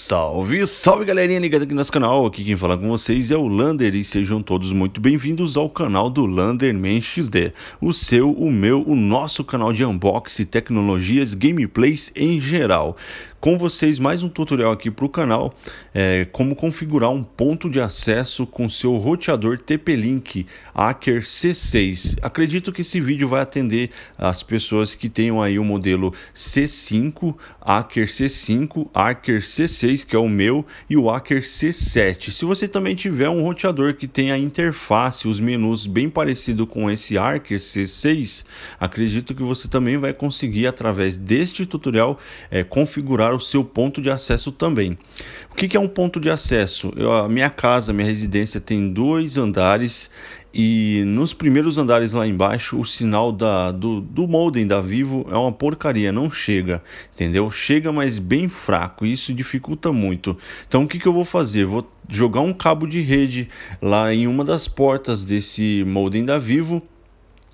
Salve, salve galerinha ligada aqui no nosso canal, aqui quem fala com vocês é o Lander e sejam todos muito bem-vindos ao canal do Landerman XD, o seu, o meu, o nosso canal de unboxing, tecnologias, gameplays em geral com vocês mais um tutorial aqui para o canal, é, como configurar um ponto de acesso com seu roteador TP-Link Hacker C6. Acredito que esse vídeo vai atender as pessoas que tenham aí o modelo C5, Hacker C5, Hacker C6, que é o meu, e o Hacker C7. Se você também tiver um roteador que tenha a interface, os menus bem parecido com esse Hacker C6, acredito que você também vai conseguir, através deste tutorial, é, configurar o seu ponto de acesso também. O que, que é um ponto de acesso? Eu, a minha casa, minha residência tem dois andares e nos primeiros andares lá embaixo, o sinal da, do, do modem da Vivo é uma porcaria, não chega, entendeu? Chega, mas bem fraco, e isso dificulta muito. Então o que, que eu vou fazer? Vou jogar um cabo de rede lá em uma das portas desse modem da Vivo,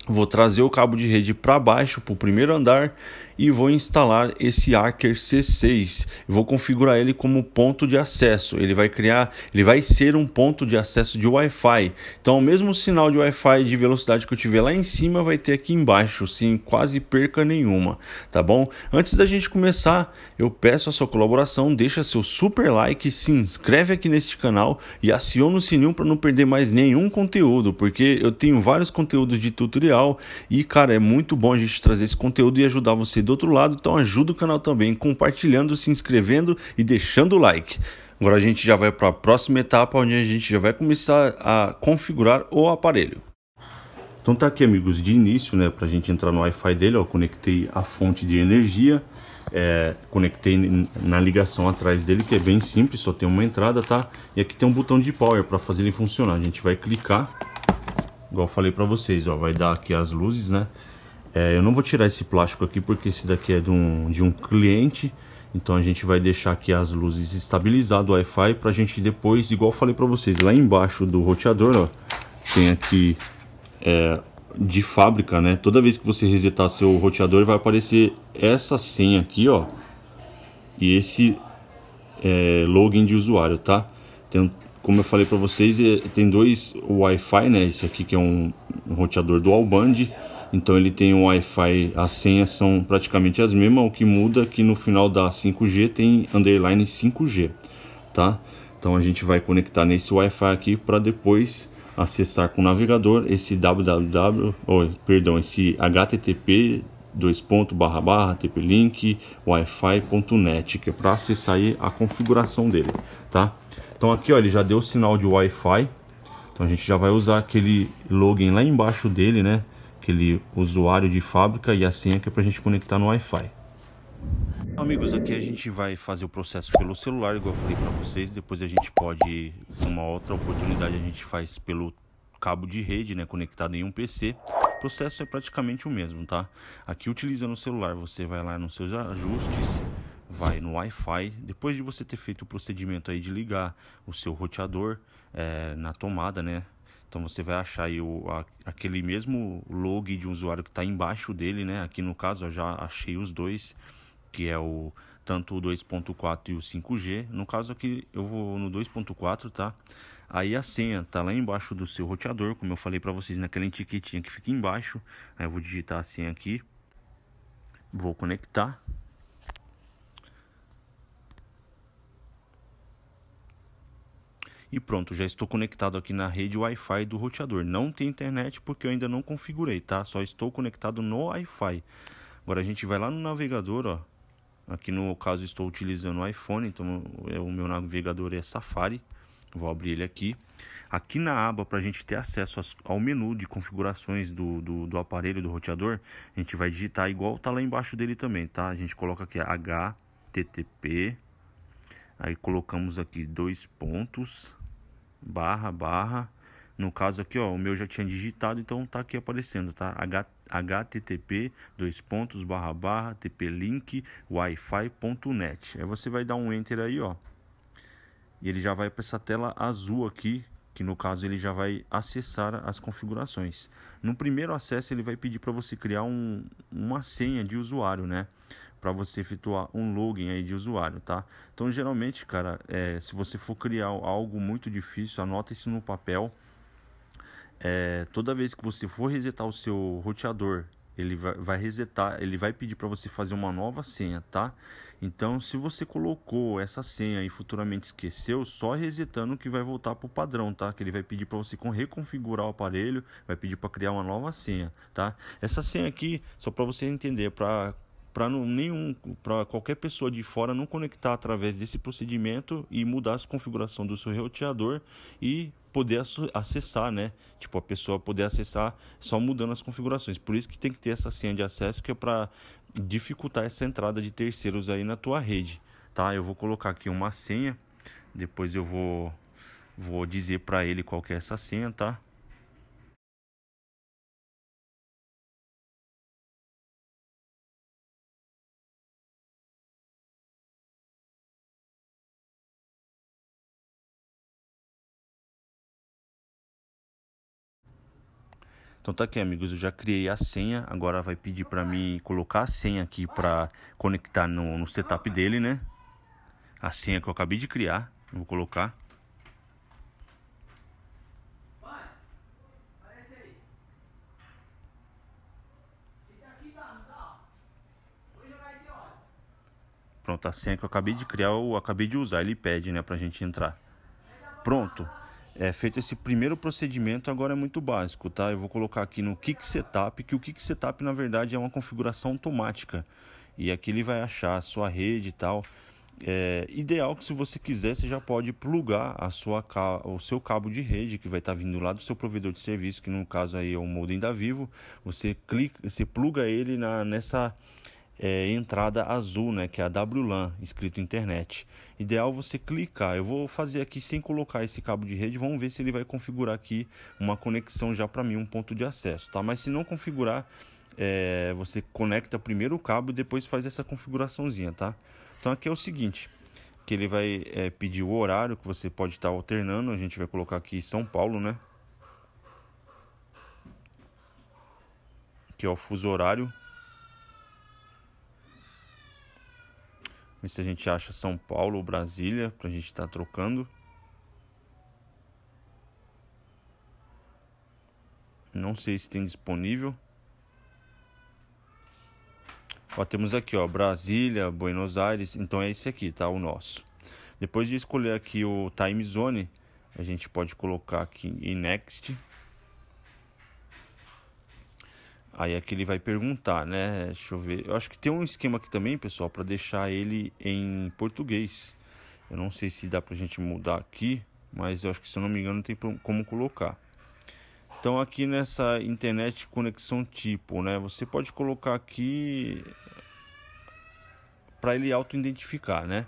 vou trazer o cabo de rede para baixo, para o primeiro andar, e vou instalar esse Archer C6. Vou configurar ele como ponto de acesso. Ele vai criar, ele vai ser um ponto de acesso de Wi-Fi. Então, o mesmo sinal de Wi-Fi de velocidade que eu tiver lá em cima vai ter aqui embaixo, sem quase perca nenhuma, tá bom? Antes da gente começar, eu peço a sua colaboração, deixa seu super like, se inscreve aqui neste canal e aciona o sininho para não perder mais nenhum conteúdo, porque eu tenho vários conteúdos de tutorial e cara, é muito bom a gente trazer esse conteúdo e ajudar você do outro lado, então ajuda o canal também compartilhando, se inscrevendo e deixando o like. Agora a gente já vai para a próxima etapa, onde a gente já vai começar a configurar o aparelho. Então tá aqui, amigos, de início, né, para a gente entrar no Wi-Fi dele, ó, conectei a fonte de energia, é, conectei na ligação atrás dele, que é bem simples, só tem uma entrada, tá? E aqui tem um botão de power para fazer ele funcionar. A gente vai clicar, igual falei para vocês, ó, vai dar aqui as luzes, né? É, eu não vou tirar esse plástico aqui porque esse daqui é de um, de um cliente. Então a gente vai deixar aqui as luzes estabilizadas, o Wi-Fi, para a gente depois, igual falei para vocês, lá embaixo do roteador, ó, tem aqui é, de fábrica, né? Toda vez que você resetar seu roteador, vai aparecer essa senha aqui, ó, e esse é, login de usuário, tá? Tem, como eu falei para vocês, é, tem dois Wi-Fi, né? Esse aqui que é um, um roteador dual band então ele tem o Wi-Fi, as senhas são praticamente as mesmas, o que muda é que no final da 5G tem underline 5G, tá? Então a gente vai conectar nesse Wi-Fi aqui para depois acessar com o navegador esse www, oh, perdão, esse http dois ponto barra barra tp-link wifi.net que é para acessar aí a configuração dele, tá? Então aqui ó, ele já deu o sinal de Wi-Fi, então a gente já vai usar aquele login lá embaixo dele, né? aquele usuário de fábrica e a senha que é para a gente conectar no Wi-Fi. Amigos, aqui a gente vai fazer o processo pelo celular, igual eu falei para vocês. Depois a gente pode, uma outra oportunidade, a gente faz pelo cabo de rede, né, conectado em um PC. O processo é praticamente o mesmo, tá? Aqui utilizando o celular, você vai lá nos seus ajustes, vai no Wi-Fi. Depois de você ter feito o procedimento aí de ligar o seu roteador é, na tomada, né, então você vai achar aí o, a, aquele mesmo log de um usuário que está embaixo dele, né? Aqui no caso eu já achei os dois, que é o tanto o 2.4 e o 5G. No caso aqui eu vou no 2.4, tá? Aí a senha tá lá embaixo do seu roteador, como eu falei para vocês naquela etiquetinha que fica embaixo. Aí eu vou digitar a senha aqui. Vou conectar. e pronto, já estou conectado aqui na rede Wi-Fi do roteador. Não tem internet porque eu ainda não configurei, tá? Só estou conectado no Wi-Fi. Agora a gente vai lá no navegador, ó. Aqui no caso estou utilizando o iPhone, então é, o meu navegador é Safari. Vou abrir ele aqui. Aqui na aba, para a gente ter acesso ao menu de configurações do, do, do, aparelho, do roteador, a gente vai digitar igual tá lá embaixo dele também, tá? A gente coloca aqui HTTP, aí colocamos aqui dois pontos, barra, barra. No caso aqui, ó, o meu já tinha digitado, então tá aqui aparecendo, tá? H, http, dois pontos, barra, barra, tplink, wi-fi.net. Aí você vai dar um enter aí, ó. E ele já vai para essa tela azul aqui, que no caso ele já vai acessar as configurações. No primeiro acesso ele vai pedir para você criar um, uma senha de usuário, né? Para você efetuar um login aí de usuário, tá? Então geralmente, cara, é, se você for criar algo muito difícil, anota isso no papel. É, toda vez que você for resetar o seu roteador ele vai, resetar, ele vai pedir para você fazer uma nova senha, tá? Então, se você colocou essa senha e futuramente esqueceu, só resetando que vai voltar para o padrão, tá? Que ele vai pedir para você reconfigurar o aparelho, vai pedir para criar uma nova senha, tá? Essa senha aqui, só para você entender, para para nenhum para qualquer pessoa de fora não conectar através desse procedimento e mudar a configuração do seu roteador e poder acessar, né? Tipo, a pessoa poder acessar só mudando as configurações. Por isso que tem que ter essa senha de acesso que é para dificultar essa entrada de terceiros aí na tua rede, tá? Eu vou colocar aqui uma senha, depois eu vou vou dizer para ele qual que é essa senha, tá? Então tá aqui, amigos, eu já criei a senha, agora vai pedir para mim colocar a senha aqui para conectar no, no setup dele, né? A senha que eu acabei de criar, vou colocar. Pronto, a senha que eu acabei de criar, eu acabei de usar, ele pede, né, pra gente entrar. Pronto é feito esse primeiro procedimento, agora é muito básico, tá? Eu vou colocar aqui no Kick Setup, que o Kick Setup na verdade é uma configuração automática. E aqui ele vai achar a sua rede e tal. É ideal que se você quiser, você já pode plugar a sua, o seu cabo de rede que vai estar tá vindo lá do seu provedor de serviço, que no caso aí é o modem da Vivo. Você clica, você pluga ele na, nessa é, entrada azul, né, que é a WLAN, escrito internet. Ideal você clicar. Eu vou fazer aqui sem colocar esse cabo de rede, vamos ver se ele vai configurar aqui uma conexão já para mim, um ponto de acesso, tá? Mas se não configurar, é, você conecta primeiro o cabo e depois faz essa configuraçãozinha, tá? Então aqui é o seguinte, que ele vai é, pedir o horário que você pode estar tá alternando, a gente vai colocar aqui São Paulo, né? Que é o fuso horário Ver se a gente acha São Paulo ou Brasília para a gente estar tá trocando. Não sei se tem disponível. Ó, temos aqui, ó, Brasília, Buenos Aires. Então é esse aqui, tá? O nosso. Depois de escolher aqui o time zone, a gente pode colocar aqui em next. Aí é que ele vai perguntar, né? Deixa eu ver. Eu acho que tem um esquema aqui também, pessoal, para deixar ele em português. Eu não sei se dá pra gente mudar aqui, mas eu acho que se eu não me engano não tem como colocar. Então aqui nessa internet conexão tipo, né? Você pode colocar aqui para ele auto-identificar, né?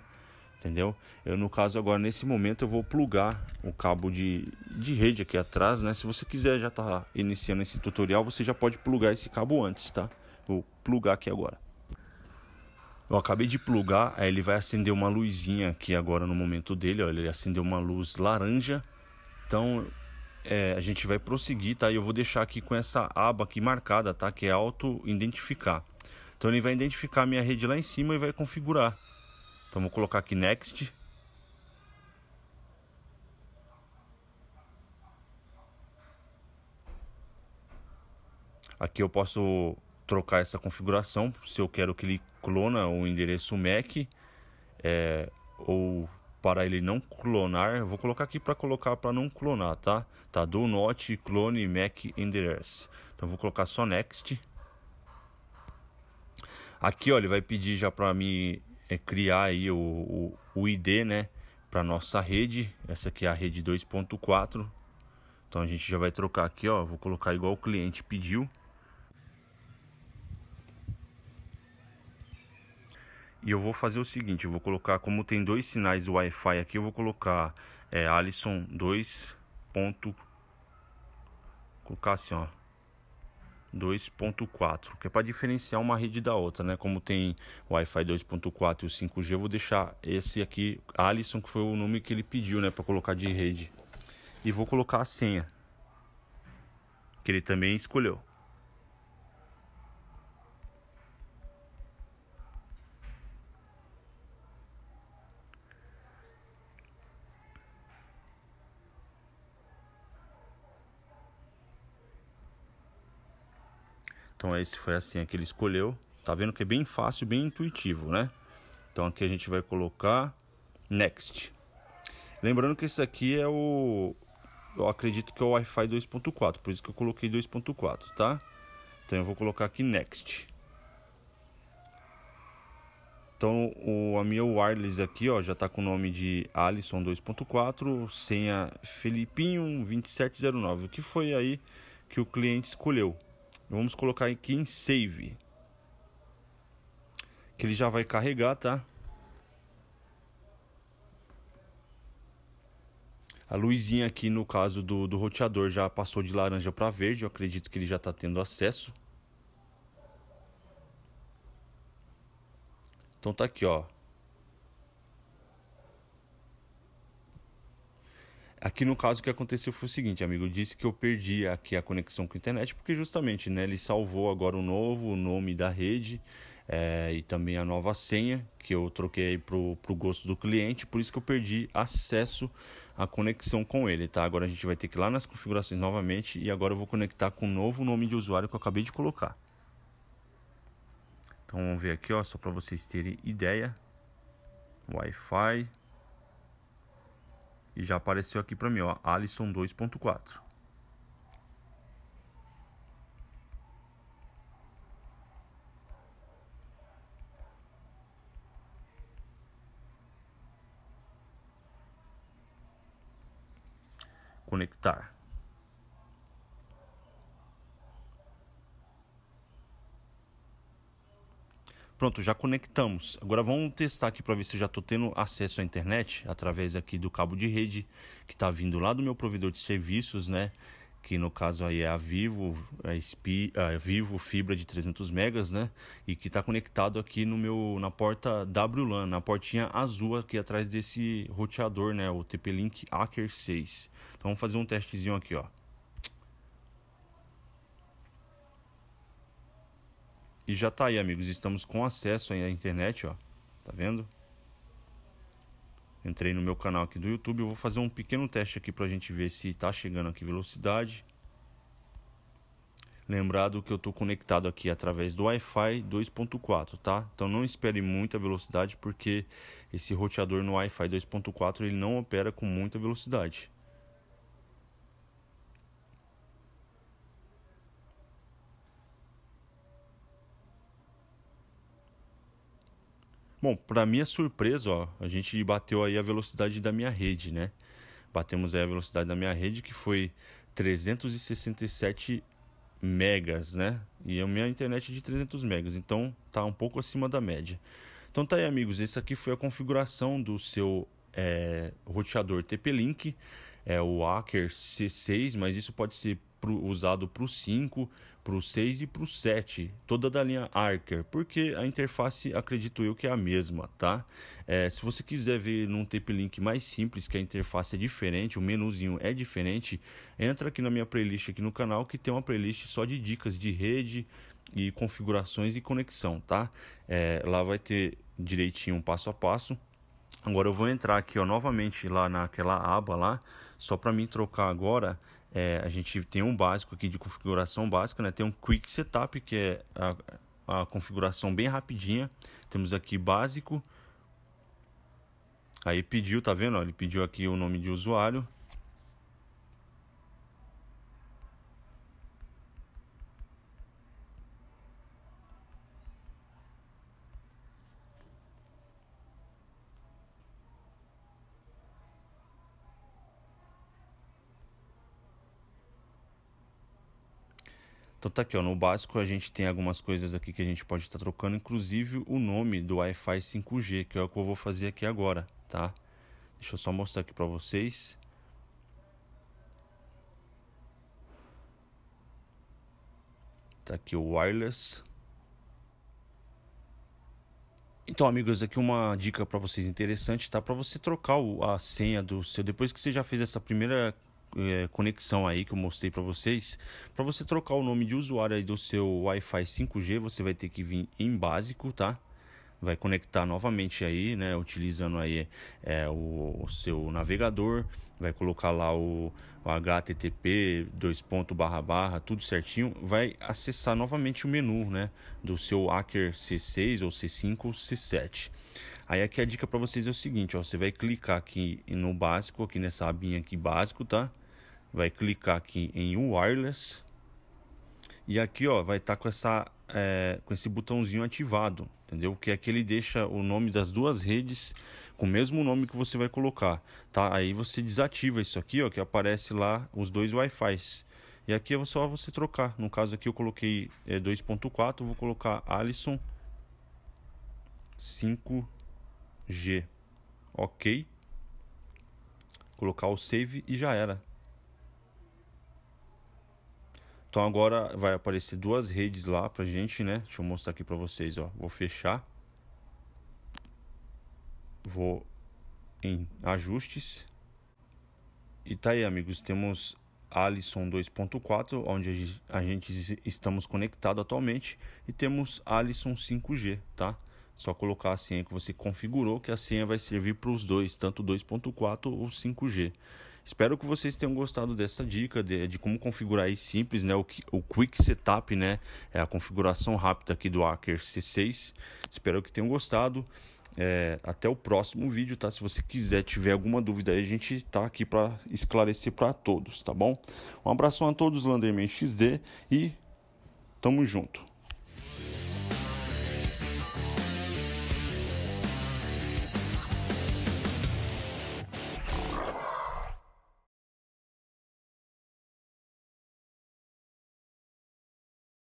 entendeu? Eu no caso agora nesse momento eu vou plugar o cabo de, de rede aqui atrás, né? Se você quiser já tá iniciando esse tutorial, você já pode plugar esse cabo antes, tá? Vou plugar aqui agora. Eu acabei de plugar, aí ele vai acender uma luzinha aqui agora no momento dele, olha ele acendeu uma luz laranja. Então, é, a gente vai prosseguir, tá? E eu vou deixar aqui com essa aba aqui marcada, tá? Que é auto-identificar. Então ele vai identificar a minha rede lá em cima e vai configurar. Então vou colocar aqui next. Aqui eu posso trocar essa configuração se eu quero que ele clona o endereço MAC é, ou para ele não clonar. Eu vou colocar aqui para colocar para não clonar, tá? Tá do not clone MAC endereço. Então vou colocar só next. Aqui, ó, ele vai pedir já para mim é criar aí o, o, o ID, né? Para nossa rede. Essa aqui é a rede 2.4. Então a gente já vai trocar aqui, ó. Vou colocar igual o cliente pediu. E eu vou fazer o seguinte, eu vou colocar, como tem dois sinais Wi-Fi aqui, eu vou colocar é, Alisson 2. Ponto, colocar assim, ó. 2.4, que é para diferenciar uma rede da outra, né? Como tem Wi-Fi 2.4 e o 5G, eu vou deixar esse aqui, Alisson, que foi o nome que ele pediu, né, para colocar de rede. E vou colocar a senha que ele também escolheu. Então esse foi assim a senha que ele escolheu. Tá vendo que é bem fácil, bem intuitivo, né? Então aqui a gente vai colocar next. Lembrando que esse aqui é o eu acredito que é o Wi-Fi 2.4, por isso que eu coloquei 2.4, tá? Então eu vou colocar aqui next. Então o, a minha wireless aqui ó, já está com o nome de Alisson 2.4, senha Felipinho 2709, O que foi aí que o cliente escolheu. Então vamos colocar aqui em save. Que ele já vai carregar, tá? A luzinha aqui no caso do, do roteador já passou de laranja para verde. Eu acredito que ele já está tendo acesso. Então tá aqui, ó. Aqui no caso o que aconteceu foi o seguinte, amigo, disse que eu perdi aqui a conexão com a internet porque justamente, né, ele salvou agora o novo nome da rede é, e também a nova senha que eu troquei pro, pro gosto do cliente, por isso que eu perdi acesso à conexão com ele, tá? Agora a gente vai ter que ir lá nas configurações novamente e agora eu vou conectar com o novo nome de usuário que eu acabei de colocar. Então vamos ver aqui, ó, só para vocês terem ideia. Wi-Fi e já apareceu aqui para mim, ó, Alisson 2.4. Conectar. Pronto, já conectamos. Agora vamos testar aqui para ver se já estou tendo acesso à internet através aqui do cabo de rede que está vindo lá do meu provedor de serviços, né? que no caso aí é a Vivo, a, SPI, a Vivo fibra de 300 megas, né? E que está conectado aqui no meu na porta WLAN, na portinha azul aqui atrás desse roteador, né? O TP-Link Hacker 6. Então vamos fazer um testezinho aqui, ó. E já tá aí, amigos. Estamos com acesso à internet, ó. Tá vendo? Entrei no meu canal aqui do YouTube. Eu vou fazer um pequeno teste aqui pra gente ver se tá chegando aqui velocidade. Lembrado que eu tô conectado aqui através do Wi-Fi 2.4, tá? Então não espere muita velocidade porque esse roteador no Wi-Fi 2.4 ele não opera com muita velocidade. Bom, para minha surpresa, ó, a gente bateu aí a velocidade da minha rede, né? Batemos aí a velocidade da minha rede que foi 367 megas, né? E a minha internet é de 300 megas, então tá um pouco acima da média. Então tá aí, amigos, essa aqui foi a configuração do seu é, roteador TP-Link, é o Acker C6, mas isso pode ser pro, usado para o 5, para o 6 e para o 7, toda da linha Archer, porque a interface acredito eu que é a mesma, tá? É, se você quiser ver num tape link mais simples, que a interface é diferente, o menuzinho é diferente, entra aqui na minha playlist aqui no canal que tem uma playlist só de dicas de rede e configurações e conexão, tá? É, lá vai ter direitinho um passo a passo. Agora eu vou entrar aqui ó, novamente lá naquela aba lá, só para mim trocar agora é, a gente tem um básico aqui de configuração básica, né? Tem um Quick Setup, que é a, a configuração bem rapidinha. Temos aqui básico. Aí pediu, tá vendo? Ele pediu aqui o nome de usuário. Então tá aqui, ó, no básico a gente tem algumas coisas aqui que a gente pode estar tá trocando, inclusive o nome do Wi-Fi 5G, que é o que eu vou fazer aqui agora, tá? Deixa eu só mostrar aqui para vocês. Tá aqui o wireless. Então, amigos, aqui uma dica para vocês interessante, tá? Para você trocar o, a senha do seu depois que você já fez essa primeira é, conexão aí que eu mostrei para vocês. Para você trocar o nome de usuário aí do seu Wi-Fi 5G, você vai ter que vir em básico, tá? Vai conectar novamente aí, né? Utilizando aí é, o, o, seu navegador, vai colocar lá o, o HTTP 2. barra barra tudo certinho, vai acessar novamente o menu, né? Do seu Hacker C6 ou C5 ou C7. Aí aqui a dica para vocês é o seguinte, ó, você vai clicar aqui no básico, aqui nessa abinha aqui básico, tá? vai clicar aqui em wireless e aqui ó vai estar tá com essa é, com esse botãozinho ativado entendeu que é que ele deixa o nome das duas redes com o mesmo nome que você vai colocar tá aí você desativa isso aqui ó que aparece lá os dois wi-fi's e aqui é só você trocar no caso aqui eu coloquei é, 2.4 vou colocar Alison 5G ok colocar o save e já era então agora vai aparecer duas redes lá pra gente, né? Deixa eu mostrar aqui pra vocês, ó. Vou fechar. Vou em ajustes. E tá aí, amigos, temos Alisson 2.4, onde a gente estamos conectado atualmente, e temos Alisson 5G, tá? Só colocar a senha que você configurou, que a senha vai servir para os dois, tanto 2.4 ou 5G. Espero que vocês tenham gostado dessa dica de, de como configurar aí simples, né? O, o Quick Setup, né? É a configuração rápida aqui do Hacker C6. Espero que tenham gostado. É, até o próximo vídeo, tá? Se você quiser, tiver alguma dúvida aí, a gente tá aqui para esclarecer para todos, tá bom? Um abração a todos, Landerman XD e tamo junto.